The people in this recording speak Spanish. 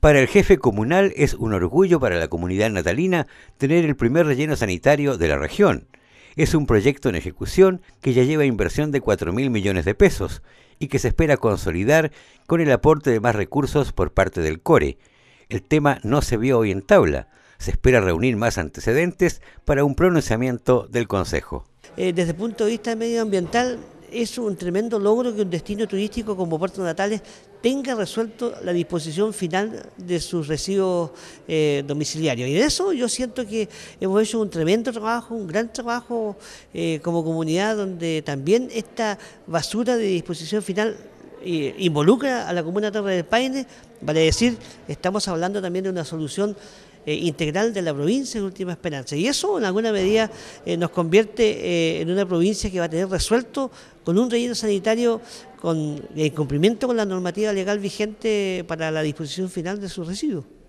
Para el jefe comunal es un orgullo para la comunidad natalina tener el primer relleno sanitario de la región. Es un proyecto en ejecución que ya lleva inversión de mil millones de pesos y que se espera consolidar con el aporte de más recursos por parte del CORE. El tema no se vio hoy en tabla. Se espera reunir más antecedentes para un pronunciamiento del Consejo. Eh, desde el punto de vista medioambiental, es un tremendo logro que un destino turístico como Puerto Natales tenga resuelto la disposición final de sus residuos eh, domiciliarios. Y de eso yo siento que hemos hecho un tremendo trabajo, un gran trabajo eh, como comunidad, donde también esta basura de disposición final involucra a la comuna Torre del Paine, vale decir, estamos hablando también de una solución eh, integral de la provincia en Última Esperanza. Y eso en alguna medida eh, nos convierte eh, en una provincia que va a tener resuelto con un relleno sanitario con, en cumplimiento con la normativa legal vigente para la disposición final de sus residuos.